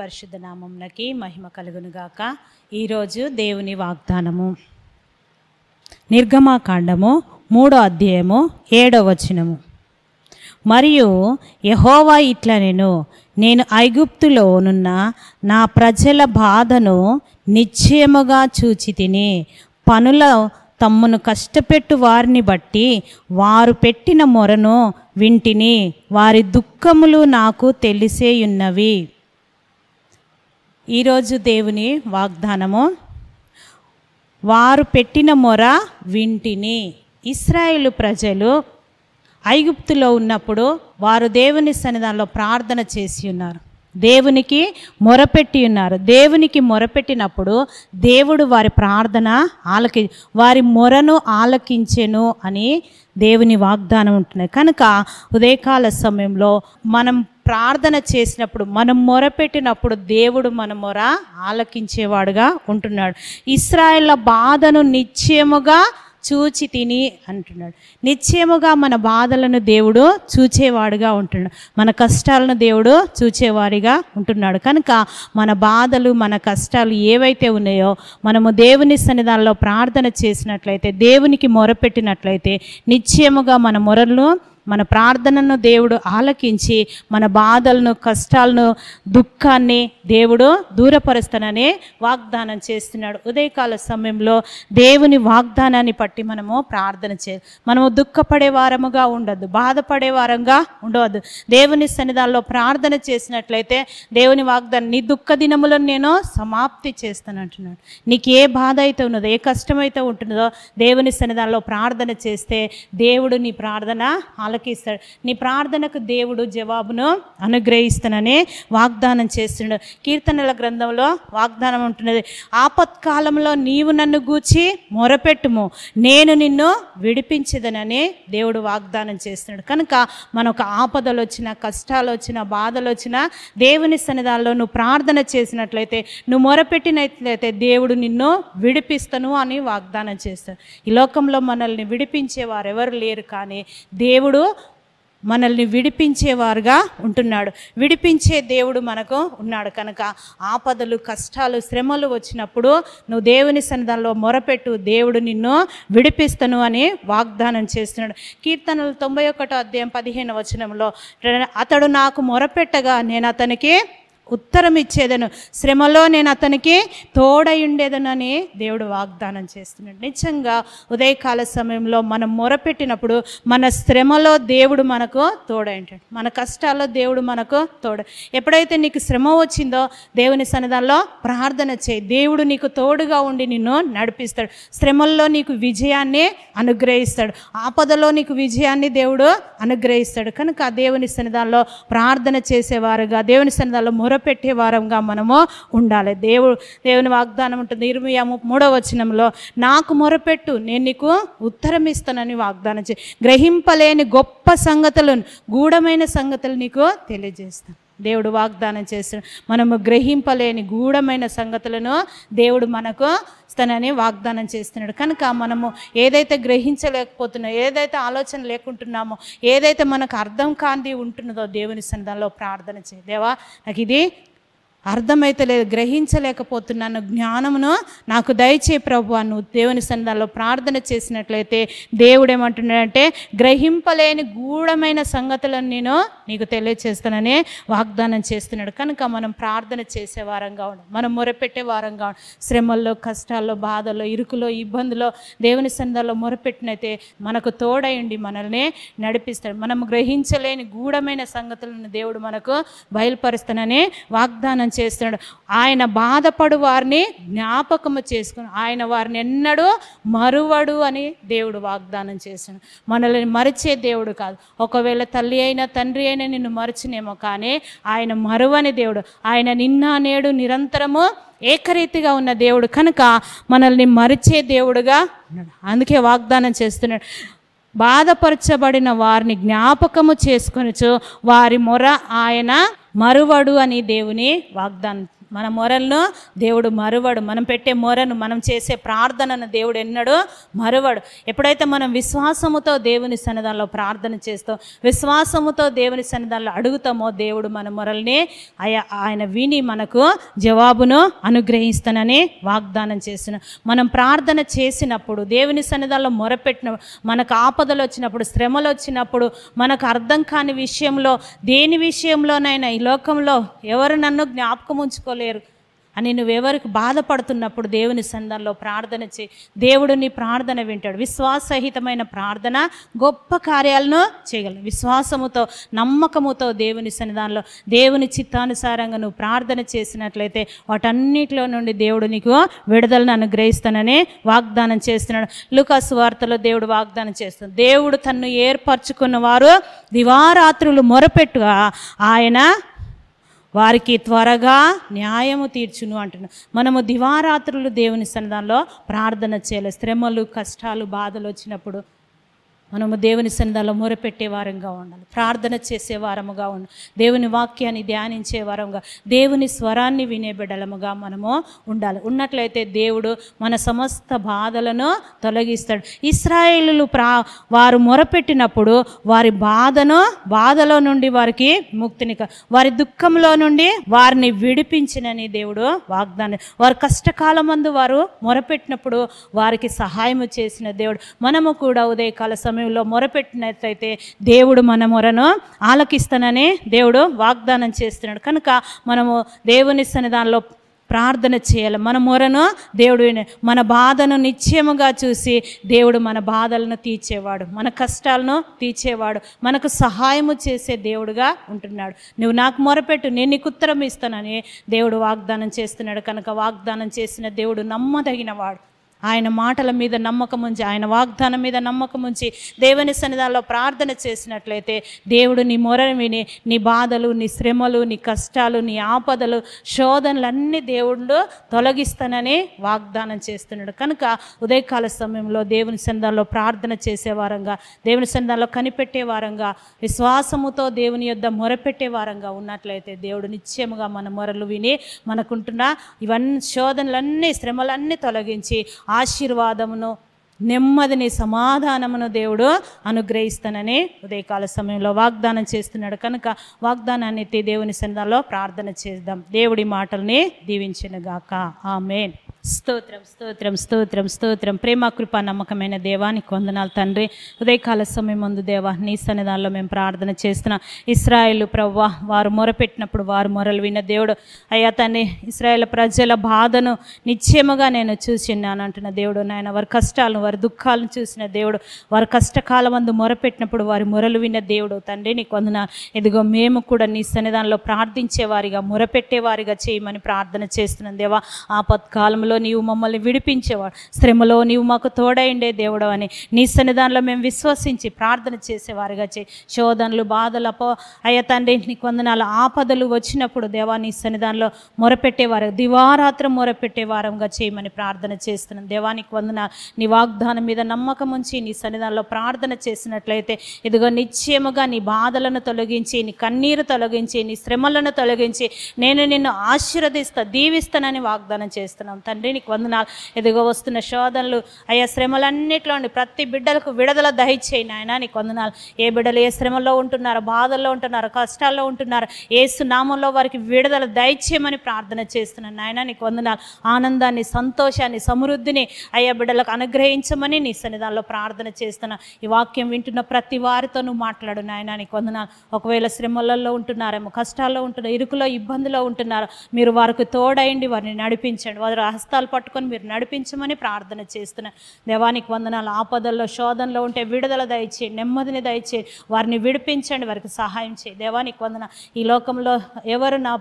పరిశుద్ధ నామంలకి మహిమ కలుగునుగాక ఈరోజు దేవుని వాగ్దానము నిర్గమాకాండము మూడో అధ్యాయము ఏడో వచనము మరియు యహోవా ఇట్లా నేను నేను ఐగుప్తులో నున్న నా ప్రజల బాధను నిశ్చయముగా చూచి తిని పనుల తమ్మును కష్టపెట్టు వారిని బట్టి వారు పెట్టిన మొరను వింటిని వారి దుఃఖములు నాకు తెలిసేయున్నవి ఈరోజు దేవుని వాగ్దానము వారు పెట్టిన మొర వింటిని ఇస్రాయేల్ ప్రజలు ఐగుప్తులో ఉన్నప్పుడు వారు దేవుని సన్నిధానంలో ప్రార్థన చేసి ఉన్నారు దేవునికి మొరపెట్టి ఉన్నారు దేవునికి మొరపెట్టినప్పుడు దేవుడు వారి ప్రార్థన ఆలకి వారి మొరను ఆలకించెను అని దేవుని వాగ్దానం ఉంటున్నాయి కనుక ఉదయకాల సమయంలో మనం ప్రార్థన చేసినప్పుడు మనం మొరపెట్టినప్పుడు దేవుడు మన మొర ఆలకించేవాడుగా ఉంటున్నాడు ఇస్రాయేళ్ల బాధను నిశ్చయముగా చూచి తిని అంటున్నాడు నిశ్చయముగా మన బాధలను దేవుడు చూచేవాడుగా ఉంటున్నాడు మన కష్టాలను దేవుడు చూచేవారిగా ఉంటున్నాడు కనుక మన బాధలు మన కష్టాలు ఏవైతే ఉన్నాయో మనము దేవుని సన్నిధానంలో ప్రార్థన చేసినట్లయితే దేవునికి మొరపెట్టినట్లయితే నిశ్చయముగా మన మొరలను మన ప్రార్థనను దేవుడు ఆలకించి మన బాధలను కష్టాలను దుఃఖాన్ని దేవుడు దూరపరుస్తాననే వాగ్దానం చేస్తున్నాడు ఉదయకాల సమయంలో దేవుని వాగ్దానాన్ని బట్టి మనము ప్రార్థన చే మనము దుఃఖపడే వారముగా ఉండద్దు బాధపడే వారంగా ఉండవద్దు దేవుని సన్నిధానంలో ప్రార్థన చేసినట్లయితే దేవుని వాగ్దానం నీ దుఃఖ దినములను నేను సమాప్తి చేస్తాను అంటున్నాడు నీకు ఏ బాధ అయితే ఉన్నదో ఏ కష్టమైతే ఉంటున్నదో దేవుని సన్నిధానంలో ప్రార్థన చేస్తే దేవుడు నీ ప్రార్థన ఆల ఆలకిస్తాడు నీ ప్రార్థనకు దేవుడు జవాబును అనుగ్రహిస్తానని వాగ్దానం చేస్తున్నాడు కీర్తనల గ్రంథంలో వాగ్దానం ఉంటున్నది ఆపత్కాలంలో నీవు నన్ను గూచి మొరపెట్టుము నేను నిన్ను విడిపించదనని దేవుడు వాగ్దానం చేస్తున్నాడు కనుక మనకు ఆపదలు వచ్చిన కష్టాలు వచ్చిన బాధలు వచ్చిన దేవుని సన్నిధాల్లో నువ్వు ప్రార్థన చేసినట్లయితే నువ్వు మొరపెట్టినట్లయితే దేవుడు నిన్ను విడిపిస్తను అని వాగ్దానం చేస్తాడు ఈ లోకంలో మనల్ని విడిపించే వారెవరు లేరు కానీ దేవుడు మనల్ని విడిపించేవారుగా ఉంటున్నాడు విడిపించే దేవుడు మనకు ఉన్నాడు కనుక ఆపదలు కష్టాలు శ్రమలు వచ్చినప్పుడు నువ్వు దేవుని సన్నిధానంలో మొరపెట్టు దేవుడు నిన్ను విడిపిస్తను అని వాగ్దానం చేస్తున్నాడు కీర్తనలు తొంభై ఒకటో అధ్యాయం పదిహేను వచనంలో అతడు నాకు మొరపెట్టగా నేను అతనికి ఉత్తరం ఇచ్చేదను శ్రమలో నేను అతనికి తోడై ఉండేదనని దేవుడు వాగ్దానం చేస్తున్నాడు నిజంగా ఉదయకాల సమయంలో మనం మొరపెట్టినప్పుడు మన శ్రమలో దేవుడు మనకు తోడై ఉంటాడు మన కష్టాల్లో దేవుడు మనకు తోడ ఎప్పుడైతే నీకు శ్రమ వచ్చిందో దేవుని సన్నిధానంలో ప్రార్థన చేయి దేవుడు నీకు తోడుగా ఉండి నిన్ను నడిపిస్తాడు శ్రమల్లో నీకు విజయాన్ని అనుగ్రహిస్తాడు ఆపదలో నీకు విజయాన్ని దేవుడు అనుగ్రహిస్తాడు కనుక దేవుని సన్నిధానంలో ప్రార్థన చేసేవారుగా దేవుని సన్నిధానంలో మొర మొరపెట్టే వారంగా మనము ఉండాలి దేవుడు దేవుని వాగ్దానం ఉంటుంది ఇరవై మూడో వచనంలో నాకు మొరపెట్టు నేను నీకు ఉత్తరం ఇస్తానని వాగ్దానం చే గ్రహింపలేని గొప్ప సంగతులను గూఢమైన సంగతులు నీకు తెలియజేస్తాను దేవుడు వాగ్దానం చేస్తాడు మనము గ్రహింపలేని గూఢమైన సంగతులను దేవుడు మనకు ఇస్తానని వాగ్దానం చేస్తున్నాడు కనుక మనము ఏదైతే గ్రహించలేకపోతున్నా ఏదైతే ఆలోచన లేకుంటున్నామో ఏదైతే మనకు అర్థం కాంది ఉంటున్నదో దేవుని సన్నిధానంలో ప్రార్థన చేయ దేవా నాకు ఇది అర్థమైతలేదు గ్రహించలేకపోతున్నాను జ్ఞానమును నాకు దయచే ప్రభు నువ్వు దేవుని సన్నిధానంలో ప్రార్థన చేసినట్లయితే దేవుడు ఏమంటున్నాడంటే గ్రహింపలేని గూఢమైన సంగతులను నేను నీకు తెలియచేస్తానని వాగ్దానం చేస్తున్నాడు కనుక మనం ప్రార్థన చేసే వారంగా ఉండాలి మనం మొరపెట్టే వారంగా శ్రమల్లో కష్టాల్లో బాధల్లో ఇరుకులో ఇబ్బందులో దేవుని సన్నిధానంలో మొరపెట్టినైతే మనకు తోడయండి మనల్ని నడిపిస్తాడు మనం గ్రహించలేని గూఢమైన సంగతులను దేవుడు మనకు బయలుపరుస్తానని వాగ్దానం చేస్తున్నాడు ఆయన బాధపడు వారిని జ్ఞాపకము చేసుకుని ఆయన వారిని ఎన్నడూ మరువడు అని దేవుడు వాగ్దానం చేశాడు మనల్ని మరిచే దేవుడు కాదు ఒకవేళ తల్లి అయినా తండ్రి అయినా నిన్ను మరచినేమో కానీ ఆయన మరువని దేవుడు ఆయన నిన్న నేడు నిరంతరము ఏకరీతిగా ఉన్న దేవుడు కనుక మనల్ని మరిచే దేవుడుగా అందుకే వాగ్దానం చేస్తున్నాడు బాధపరచబడిన వారిని జ్ఞాపకము చేసుకొనిచు వారి మొర ఆయన మరువడు అని దేవుని వాగ్దానం మన మొరలను దేవుడు మరువడు మనం పెట్టే మొరను మనం చేసే ప్రార్థనను దేవుడు ఎన్నడో మరువడు ఎప్పుడైతే మనం విశ్వాసముతో దేవుని సన్నిధానంలో ప్రార్థన చేస్తాం విశ్వాసముతో దేవుని సన్నిధానంలో అడుగుతామో దేవుడు మన మొరల్ని ఆయా ఆయన విని మనకు జవాబును అనుగ్రహిస్తానని వాగ్దానం చేసిన మనం ప్రార్థన చేసినప్పుడు దేవుని సన్నిధానంలో మొరపెట్టిన మనకు ఆపదలు వచ్చినప్పుడు శ్రమలు వచ్చినప్పుడు మనకు అర్థం కాని విషయంలో దేని విషయంలోనైనా ఈ లోకంలో ఎవరు నన్ను జ్ఞాపకం ఉంచుకో చేసుకోలేరు అని నువ్వెవరికి బాధపడుతున్నప్పుడు దేవుని సందంలో ప్రార్థన చే దేవుడు నీ ప్రార్థన వింటాడు విశ్వాసహితమైన ప్రార్థన గొప్ప కార్యాలను చేయగలవు విశ్వాసముతో నమ్మకముతో దేవుని సన్నిధానంలో దేవుని చిత్తానుసారంగా నువ్వు ప్రార్థన చేసినట్లయితే వాటన్నిటిలో నుండి దేవుడు నీకు విడుదలను అనుగ్రహిస్తానని వాగ్దానం చేస్తున్నాడు లుకాసు వార్తలో దేవుడు వాగ్దానం చేస్తున్నాడు దేవుడు తన్ను ఏర్పరచుకున్న వారు దివారాత్రులు మొరపెట్టుగా ఆయన వారికి త్వరగా న్యాయము తీర్చును అంటున్నాను మనము దివారాత్రులు దేవుని సన్నిధానంలో ప్రార్థన చేయాలి శ్రమలు కష్టాలు బాధలు వచ్చినప్పుడు మనము దేవుని సన్నిధాలో మొరపెట్టే వారంగా ఉండాలి ప్రార్థన చేసే వారముగా ఉండాలి దేవుని వాక్యాన్ని ధ్యానించే వారంగా దేవుని స్వరాన్ని వినే బిడ్డలముగా మనము ఉండాలి ఉన్నట్లయితే దేవుడు మన సమస్త బాధలను తొలగిస్తాడు ఇస్రాయేలు ప్రా వారు మొరపెట్టినప్పుడు వారి బాధను బాధలో నుండి వారికి ముక్తిని వారి దుఃఖంలో నుండి వారిని విడిపించినని దేవుడు వాగ్దానం వారు కష్టకాలమందు వారు మొరపెట్టినప్పుడు వారికి సహాయం చేసిన దేవుడు మనము కూడా ఉదయకాల సమయం సమయంలో మొరపెట్టినట్లయితే దేవుడు మన మొరను ఆలకిస్తానని దేవుడు వాగ్దానం చేస్తున్నాడు కనుక మనము దేవుని సన్నిధానంలో ప్రార్థన చేయాలి మన మొరను దేవుడు మన బాధను నిశ్చయముగా చూసి దేవుడు మన బాధలను తీర్చేవాడు మన కష్టాలను తీర్చేవాడు మనకు సహాయము చేసే దేవుడుగా ఉంటున్నాడు నువ్వు నాకు మొరపెట్టు నేను నీకు ఉత్తరం ఇస్తానని దేవుడు వాగ్దానం చేస్తున్నాడు కనుక వాగ్దానం చేసిన దేవుడు నమ్మదగినవాడు ఆయన మాటల మీద నమ్మకం ఉంచి ఆయన వాగ్దానం మీద నమ్మకం ఉంచి దేవుని సన్నిధానంలో ప్రార్థన చేసినట్లయితే దేవుడు నీ మొరను విని నీ బాధలు నీ శ్రమలు నీ కష్టాలు నీ ఆపదలు శోధనలన్నీ దేవుడు తొలగిస్తానని వాగ్దానం చేస్తున్నాడు కనుక ఉదయకాల సమయంలో దేవుని సన్నిధానంలో ప్రార్థన చేసేవారంగా దేవుని కనిపెట్టే వారంగా విశ్వాసముతో దేవుని యొద్ద వారంగా ఉన్నట్లయితే దేవుడు నిత్యముగా మన మొరలు విని మనకుంటున్న ఇవన్నీ శోధనలన్నీ శ్రమలన్నీ తొలగించి ఆశీర్వాదమును నెమ్మదిని సమాధానమును దేవుడు అనుగ్రహిస్తానని ఉదయకాల సమయంలో వాగ్దానం చేస్తున్నాడు కనుక వాగ్దానాన్ని దేవుని సన్నిధానంలో ప్రార్థన చేద్దాం దేవుడి మాటల్ని దీవించినగాక ఆమెన్ స్తోత్రం స్తోత్రం స్తోత్రం స్తోత్రం ప్రేమ కృప నమ్మకమైన దేవానికి వందనాలు తండ్రి ఉదయకాల సమయం ముందు దేవా నీ సన్నిధానంలో మేము ప్రార్థన చేస్తున్న ఇస్రాయేల్ ప్రవ్వా వారు మొరపెట్టినప్పుడు వారు మొరలు విన్న దేవుడు అయ్యా తండ్రి ఇస్రాయేల్ ప్రజల బాధను నిశ్చయముగా నేను చూసిన్నాను అంటున్న దేవుడు నాయన వారి కష్టాలను వారి దుఃఖాలను చూసిన దేవుడు వారి కష్టకాలం అందు మొరపెట్టినప్పుడు వారి మొరలు విన్న దేవుడు తండ్రి నీకు వందనాలు ఇదిగో మేము కూడా నీ సన్నిధానంలో ప్రార్థించేవారిగా మొరపెట్టేవారిగా చేయమని ప్రార్థన చేస్తున్నాం దేవా ఆపత్కాలంలో శ్రమలో నీవు మమ్మల్ని విడిపించేవాడు శ్రమలో నీవు మాకు తోడైండే దేవుడు అని నీ సన్నిధానంలో మేము విశ్వసించి ప్రార్థన చేసేవారుగా చే శోధనలు బాధలు అపో అయ్య తండ్రి నీ కొందనాలు ఆపదలు వచ్చినప్పుడు దేవా నీ సన్నిధానంలో మొరపెట్టేవారు దివారాత్రం మొరపెట్టేవారంగా చేయమని ప్రార్థన చేస్తున్నాను దేవానికి వందన నీ వాగ్దానం మీద నమ్మకం ఉంచి నీ సన్నిధానంలో ప్రార్థన చేసినట్లయితే ఇదిగో నిశ్చయముగా నీ బాధలను తొలగించి నీ కన్నీరు తొలగించి నీ శ్రమలను తొలగించి నేను నిన్ను ఆశీర్వదిస్తా దీవిస్తానని వాగ్దానం చేస్తున్నాం తండ్రి తండ్రి నీకు వందనాలు ఎదుగో వస్తున్న శోధనలు అయ్యా శ్రమలన్నిటిలో ప్రతి బిడ్డలకు విడుదల దహించే నాయన నీకు వందనాలు ఏ బిడ్డలు ఏ శ్రమలో ఉంటున్నారు బాధల్లో ఉంటున్నారు కష్టాల్లో ఉంటున్నారు ఏసు నామంలో వారికి విడుదల దయచేయమని ప్రార్థన చేస్తున్నాను నాయన నీకు వందనాలు ఆనందాన్ని సంతోషాన్ని సమృద్ధిని అయ్యా బిడ్డలకు అనుగ్రహించమని నీ సన్నిధానంలో ప్రార్థన చేస్తున్నా ఈ వాక్యం వింటున్న ప్రతి వారితోనూ మాట్లాడు నాయన నీకు వందనాలు ఒకవేళ శ్రమలలో ఉంటున్నారేమో కష్టాల్లో ఉంటున్నారు ఇరుకులో ఇబ్బందిలో ఉంటున్నారు మీరు వారికి తోడయండి వారిని నడిపించండి వారి హస్త హస్తాలు పట్టుకొని మీరు నడిపించమని ప్రార్థన చేస్తున్నాను దేవానికి వందనాలు ఆపదల్లో శోధనలో ఉంటే విడుదల దయచే నెమ్మదిని దయచే వారిని విడిపించండి వారికి సహాయం చేయి దేవానికి వందన ఈ లోకంలో ఎవరు నా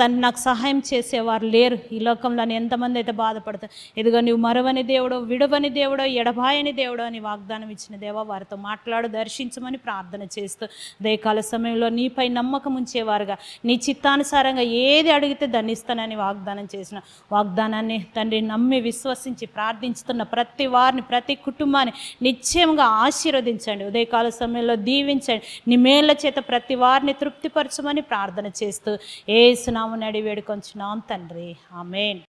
తను నాకు సహాయం చేసేవారు లేరు ఈ లోకంలో ఎంతమంది అయితే బాధపడతారు ఎదుగు నువ్వు మరవని దేవుడో విడవని దేవుడో ఎడబాయని దేవుడో అని వాగ్దానం ఇచ్చిన దేవా వారితో మాట్లాడు దర్శించమని ప్రార్థన చేస్తూ దయకాల సమయంలో నీపై నమ్మకం ఉంచేవారుగా నీ చిత్తానుసారంగా ఏది అడిగితే దాన్ని ఇస్తానని వాగ్దానం చేసిన వాగ్దానాన్ని తండ్రి నమ్మి విశ్వసించి ప్రార్థించుతున్న ప్రతి వారిని ప్రతి కుటుంబాన్ని నిశ్చయంగా ఆశీర్వదించండి ఉదయకాల సమయంలో దీవించండి నీ మేళ్ల చేత ప్రతి వారిని తృప్తిపరచమని ప్రార్థన చేస్తూ ఏసునా నామం నడి వేడుకొంచున్నాం తండ్రి ఆమెన్